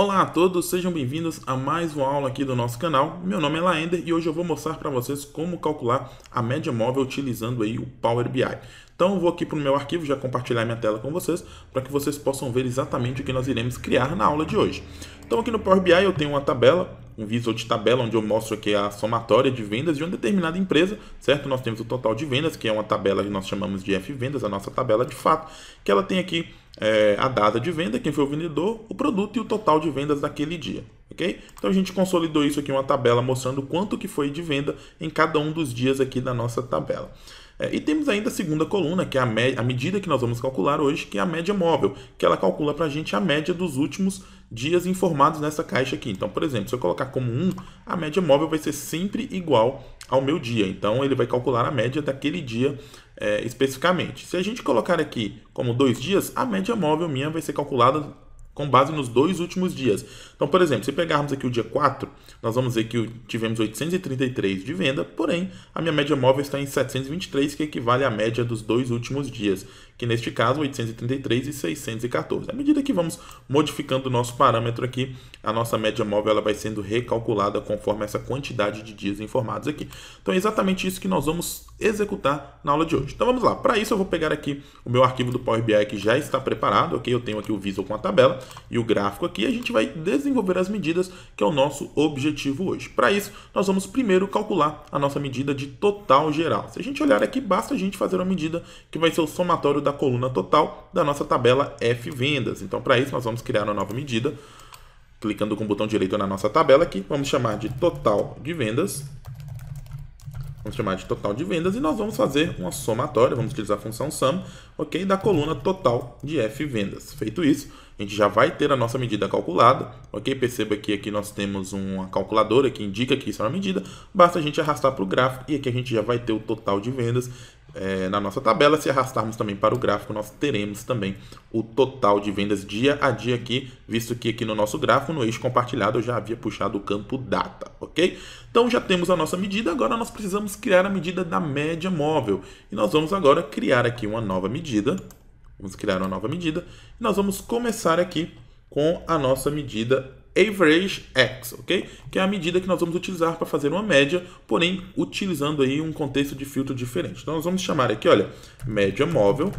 Olá a todos, sejam bem-vindos a mais uma aula aqui do nosso canal. Meu nome é Laender e hoje eu vou mostrar para vocês como calcular a média móvel utilizando aí o Power BI. Então eu vou aqui para o meu arquivo, já compartilhar minha tela com vocês, para que vocês possam ver exatamente o que nós iremos criar na aula de hoje. Então aqui no Power BI eu tenho uma tabela, um visual de tabela, onde eu mostro aqui a somatória de vendas de uma determinada empresa, certo? Nós temos o total de vendas, que é uma tabela que nós chamamos de F-Vendas, a nossa tabela de fato, que ela tem aqui é, a data de venda, quem foi o vendedor, o produto e o total de vendas daquele dia. ok? Então a gente consolidou isso aqui em uma tabela mostrando quanto que foi de venda em cada um dos dias aqui da nossa tabela. É, e temos ainda a segunda coluna, que é a, a, medida que nós vamos calcular hoje, que é a média móvel, que ela calcula para a gente a média dos últimos dias informados nessa caixa aqui. Então, por exemplo, se eu colocar como 1, a média móvel vai ser sempre igual ao meu dia. Então, ele vai calcular a média daquele dia é, especificamente. Se a gente colocar aqui como dois dias, a média móvel minha vai ser calculada com base nos dois últimos dias. Então, por exemplo, se pegarmos aqui o dia 4, nós vamos ver que tivemos 833 de venda, porém, a minha média móvel está em 723, que equivale à média dos dois últimos dias que neste caso 833 e 614. À medida que vamos modificando o nosso parâmetro aqui, a nossa média móvel ela vai sendo recalculada conforme essa quantidade de dias informados aqui. Então é exatamente isso que nós vamos executar na aula de hoje. Então vamos lá. Para isso eu vou pegar aqui o meu arquivo do Power BI que já está preparado, ok? Eu tenho aqui o Visual com a tabela e o gráfico aqui. A gente vai desenvolver as medidas que é o nosso objetivo hoje. Para isso nós vamos primeiro calcular a nossa medida de total geral. Se a gente olhar aqui, basta a gente fazer uma medida que vai ser o somatório da da coluna total da nossa tabela F vendas. Então, para isso, nós vamos criar uma nova medida, clicando com o botão direito na nossa tabela aqui, vamos chamar de total de vendas. Vamos chamar de total de vendas e nós vamos fazer uma somatória, vamos utilizar a função sum, ok? Da coluna total de F vendas. Feito isso, a gente já vai ter a nossa medida calculada, ok? Perceba que aqui nós temos uma calculadora que indica que isso é uma medida, basta a gente arrastar para o gráfico e aqui a gente já vai ter o total de vendas é, na nossa tabela. Se arrastarmos também para o gráfico, nós teremos também o total de vendas dia a dia aqui, visto que aqui no nosso gráfico, no eixo compartilhado, eu já havia puxado o campo data, ok? Então já temos a nossa medida, agora nós precisamos criar a medida da média móvel. E nós vamos agora criar aqui uma nova medida. Vamos criar uma nova medida. E nós vamos começar aqui com a nossa medida average x, ok? Que é a medida que nós vamos utilizar para fazer uma média, porém utilizando aí um contexto de filtro diferente. Então nós vamos chamar aqui, olha, média móvel,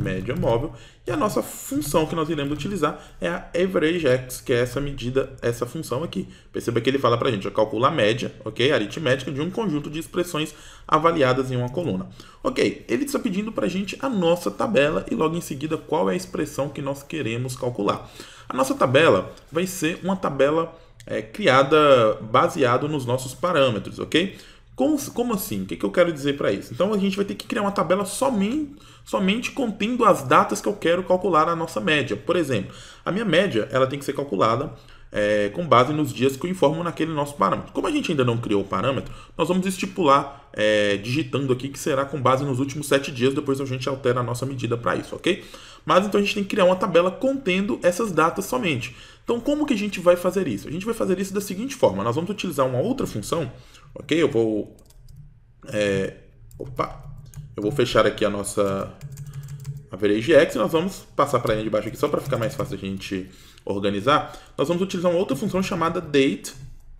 média móvel, e a nossa função que nós iremos utilizar é a average x, que é essa medida, essa função aqui. Perceba que ele fala para a gente, ó, calcula a média, ok? Aritmética de um conjunto de expressões avaliadas em uma coluna. Ok, ele está pedindo para a gente a nossa tabela e logo em seguida qual é a expressão que nós queremos calcular. A nossa tabela vai ser uma tabela é, criada baseado nos nossos parâmetros, ok? Como, como assim? O que, que eu quero dizer para isso? Então a gente vai ter que criar uma tabela somente, somente contendo as datas que eu quero calcular a nossa média. Por exemplo, a minha média ela tem que ser calculada é, com base nos dias que eu informo naquele nosso parâmetro. Como a gente ainda não criou o parâmetro, nós vamos estipular é, digitando aqui que será com base nos últimos sete dias, depois a gente altera a nossa medida para isso, ok? Mas então a gente tem que criar uma tabela contendo essas datas somente. Então como que a gente vai fazer isso? A gente vai fazer isso da seguinte forma. Nós vamos utilizar uma outra função, ok? Eu vou... É, opa! Eu vou fechar aqui a nossa average x e nós vamos passar para a linha de baixo aqui só para ficar mais fácil a gente organizar. Nós vamos utilizar uma outra função chamada date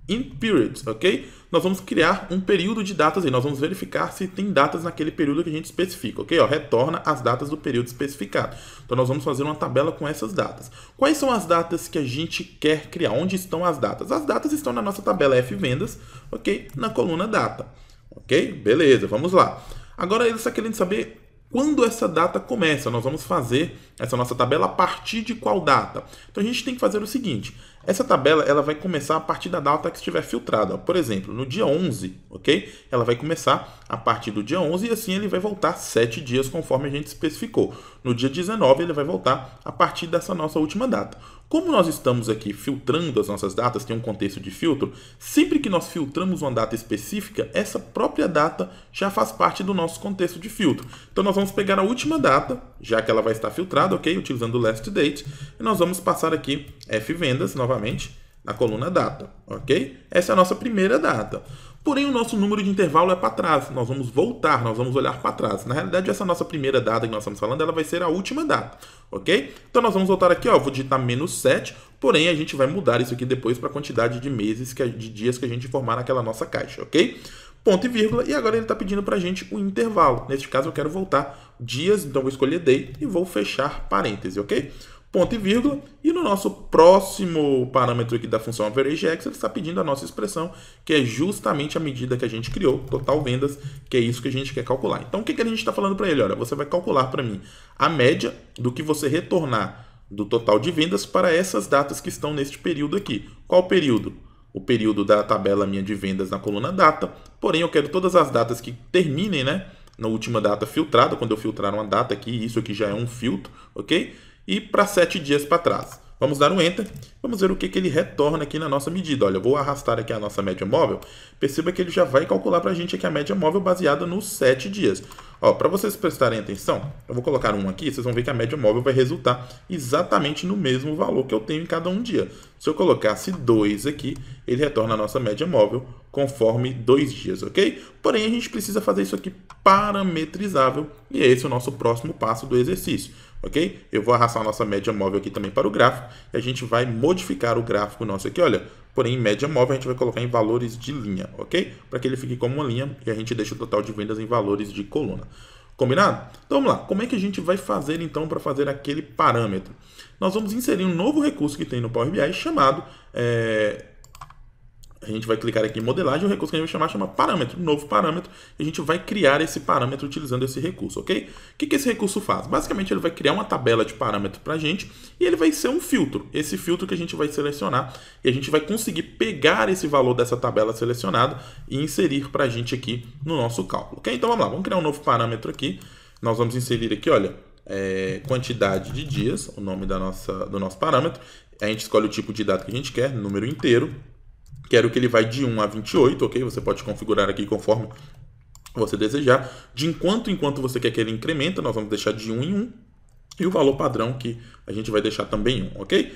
in periods, ok? Nós vamos criar um período de datas e nós vamos verificar se tem datas naquele período que a gente especifica, ok? Ó, retorna as datas do período especificado. Então nós vamos fazer uma tabela com essas datas. Quais são as datas que a gente quer criar? Onde estão as datas? As datas estão na nossa tabela F vendas, ok? Na coluna data, ok? Beleza, vamos lá. Agora ele está querendo saber quando essa data começa. Nós vamos fazer essa nossa tabela a partir de qual data? Então a gente tem que fazer o seguinte: essa tabela ela vai começar a partir da data que estiver filtrada. Por exemplo, no dia 11, ok? Ela vai começar a partir do dia 11 e assim ele vai voltar 7 dias conforme a gente especificou. No dia 19 ele vai voltar a partir dessa nossa última data. Como nós estamos aqui filtrando as nossas datas, tem um contexto de filtro, sempre que nós filtramos uma data específica, essa própria data já faz parte do nosso contexto de filtro. Então nós vamos pegar a última data, já que ela vai estar filtrada, ok? Utilizando o last date, e nós vamos passar aqui F vendas novamente na coluna data, ok? Essa é a nossa primeira data. Porém, o nosso número de intervalo é para trás, nós vamos voltar, nós vamos olhar para trás. Na realidade, essa nossa primeira data que nós estamos falando, ela vai ser a última data, ok? Então, nós vamos voltar aqui, ó, vou digitar menos 7, porém, a gente vai mudar isso aqui depois para a quantidade de meses, que, de dias que a gente formar naquela nossa caixa, ok? Ponto e vírgula, e agora ele está pedindo para a gente o um intervalo. Neste caso, eu quero voltar dias, então vou escolher day e vou fechar parêntese, ok? ponto e vírgula. E no nosso próximo parâmetro aqui da função average x, ele está pedindo a nossa expressão, que é justamente a medida que a gente criou, total vendas, que é isso que a gente quer calcular. Então, o que, que a gente está falando para ele? Olha, você vai calcular para mim a média do que você retornar do total de vendas para essas datas que estão neste período aqui. Qual período? O período da tabela minha de vendas na coluna data, porém eu quero todas as datas que terminem, né? Na última data filtrada, quando eu filtrar uma data aqui, isso aqui já é um filtro, ok? e para 7 dias para trás. Vamos dar um Enter, vamos ver o que, que ele retorna aqui na nossa medida. Olha, eu vou arrastar aqui a nossa média móvel, perceba que ele já vai calcular para a gente aqui a média móvel baseada nos 7 dias. Para vocês prestarem atenção, eu vou colocar um aqui, vocês vão ver que a média móvel vai resultar exatamente no mesmo valor que eu tenho em cada um dia. Se eu colocasse 2 aqui, ele retorna a nossa média móvel conforme 2 dias, ok? Porém, a gente precisa fazer isso aqui parametrizável e esse é o nosso próximo passo do exercício ok? Eu vou arrastar a nossa média móvel aqui também para o gráfico e a gente vai modificar o gráfico nosso aqui, olha. Porém, média móvel a gente vai colocar em valores de linha, ok? Para que ele fique como uma linha e a gente deixa o total de vendas em valores de coluna. Combinado? Então vamos lá. Como é que a gente vai fazer então para fazer aquele parâmetro? Nós vamos inserir um novo recurso que tem no Power BI chamado é, a gente vai clicar aqui em modelagem, o recurso que a gente vai chamar chama parâmetro, novo parâmetro, e a gente vai criar esse parâmetro utilizando esse recurso, ok? O que, que esse recurso faz? Basicamente ele vai criar uma tabela de parâmetro para a gente e ele vai ser um filtro, esse filtro que a gente vai selecionar e a gente vai conseguir pegar esse valor dessa tabela selecionada e inserir para a gente aqui no nosso cálculo, ok? Então vamos lá, vamos criar um novo parâmetro aqui, nós vamos inserir aqui, olha, é, quantidade de dias, o nome da nossa, do nosso parâmetro, a gente escolhe o tipo de dado que a gente quer, número inteiro, Quero que ele vai de 1 a 28, ok? Você pode configurar aqui conforme você desejar. De enquanto enquanto você quer que ele incrementa, nós vamos deixar de 1 em 1. E o valor padrão que a gente vai deixar também 1, ok?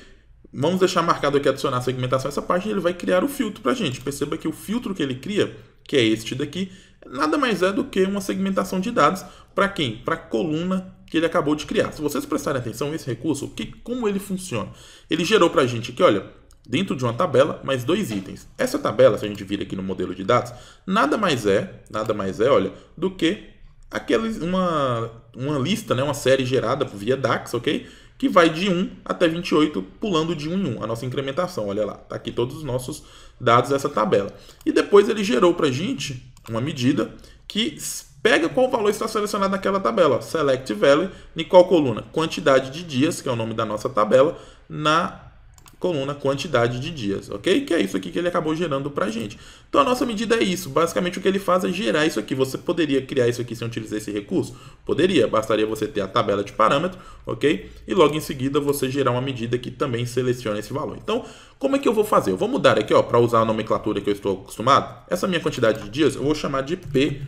Vamos deixar marcado aqui adicionar segmentação essa página, ele vai criar o filtro para a gente. Perceba que o filtro que ele cria, que é este daqui, nada mais é do que uma segmentação de dados para quem? Para a coluna que ele acabou de criar. Se vocês prestarem atenção, esse recurso, que, como ele funciona? Ele gerou para a gente aqui, olha, dentro de uma tabela mais dois itens. Essa tabela, se a gente vir aqui no modelo de dados, nada mais é, nada mais é, olha, do que aqueles, uma, uma lista, né, uma série gerada via DAX, ok? Que vai de 1 até 28, pulando de 1 em 1, a nossa incrementação, olha lá. Está aqui todos os nossos dados dessa tabela. E depois ele gerou para a gente uma medida que pega qual valor está selecionado naquela tabela. Ó. Select Value, em qual coluna? Quantidade de dias, que é o nome da nossa tabela, na coluna quantidade de dias, ok? Que é isso aqui que ele acabou gerando para a gente. Então a nossa medida é isso. Basicamente o que ele faz é gerar isso aqui. Você poderia criar isso aqui sem utilizar esse recurso? Poderia. Bastaria você ter a tabela de parâmetro, ok? E logo em seguida você gerar uma medida que também seleciona esse valor. Então como é que eu vou fazer? Eu vou mudar aqui, ó, para usar a nomenclatura que eu estou acostumado. Essa minha quantidade de dias eu vou chamar de P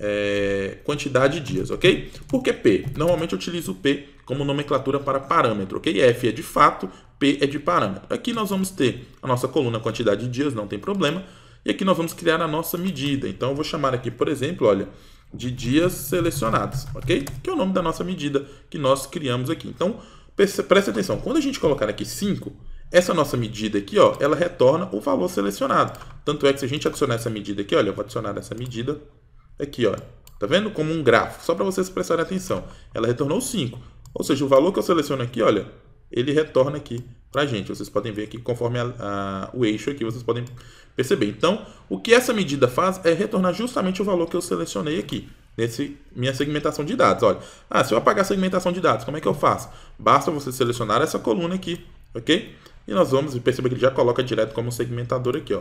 é, quantidade de dias, ok? Por que P? Normalmente eu utilizo P como nomenclatura para parâmetro, ok? F é de fato, P é de parâmetro. Aqui nós vamos ter a nossa coluna quantidade de dias, não tem problema. E aqui nós vamos criar a nossa medida. Então eu vou chamar aqui, por exemplo, olha, de dias selecionados, ok? Que é o nome da nossa medida que nós criamos aqui. Então, preste atenção, quando a gente colocar aqui 5, essa nossa medida aqui, ó, ela retorna o valor selecionado. Tanto é que se a gente adicionar essa medida aqui, olha, eu vou adicionar essa medida aqui, ó. Tá vendo? Como um gráfico, só para vocês prestarem atenção. Ela retornou 5. Ou seja, o valor que eu seleciono aqui, olha, ele retorna aqui para a gente. Vocês podem ver aqui, conforme a, a, o eixo aqui, vocês podem perceber. Então, o que essa medida faz é retornar justamente o valor que eu selecionei aqui, nesse minha segmentação de dados. Olha, ah, se eu apagar a segmentação de dados, como é que eu faço? Basta você selecionar essa coluna aqui, ok? E nós vamos, perceber que ele já coloca direto como segmentador aqui, ó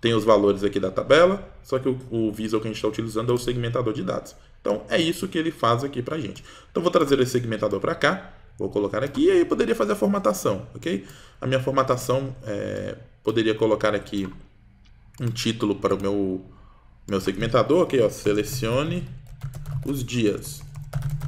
tem os valores aqui da tabela, só que o, o Visual que a gente está utilizando é o segmentador de dados. Então, é isso que ele faz aqui para a gente. Então, vou trazer esse segmentador para cá, vou colocar aqui, e aí eu poderia fazer a formatação, ok? A minha formatação, é, poderia colocar aqui um título para o meu, meu segmentador, ok? Ó, selecione os dias.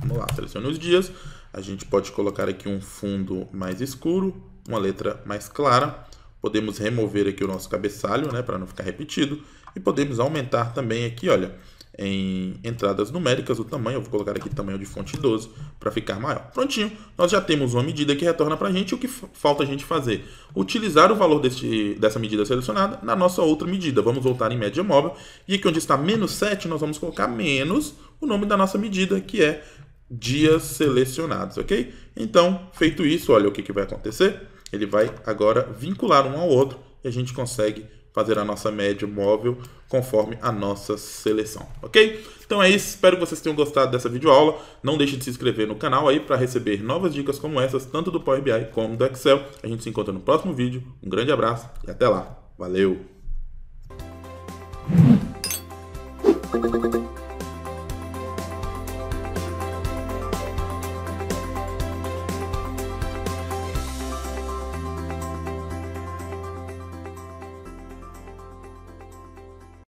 Vamos lá, selecione os dias. A gente pode colocar aqui um fundo mais escuro, uma letra mais clara. Podemos remover aqui o nosso cabeçalho, né, para não ficar repetido. E podemos aumentar também aqui, olha, em entradas numéricas o tamanho. Eu vou colocar aqui tamanho de fonte 12 para ficar maior. Prontinho, nós já temos uma medida que retorna para a gente. O que falta a gente fazer? Utilizar o valor deste, dessa medida selecionada na nossa outra medida. Vamos voltar em média móvel. E aqui onde está menos 7, nós vamos colocar menos o nome da nossa medida, que é dias selecionados, ok? Então, feito isso, olha o que, que vai acontecer ele vai agora vincular um ao outro e a gente consegue fazer a nossa média móvel conforme a nossa seleção, ok? Então é isso, espero que vocês tenham gostado dessa videoaula. Não deixe de se inscrever no canal aí para receber novas dicas como essas, tanto do Power BI como do Excel. A gente se encontra no próximo vídeo. Um grande abraço e até lá. Valeu!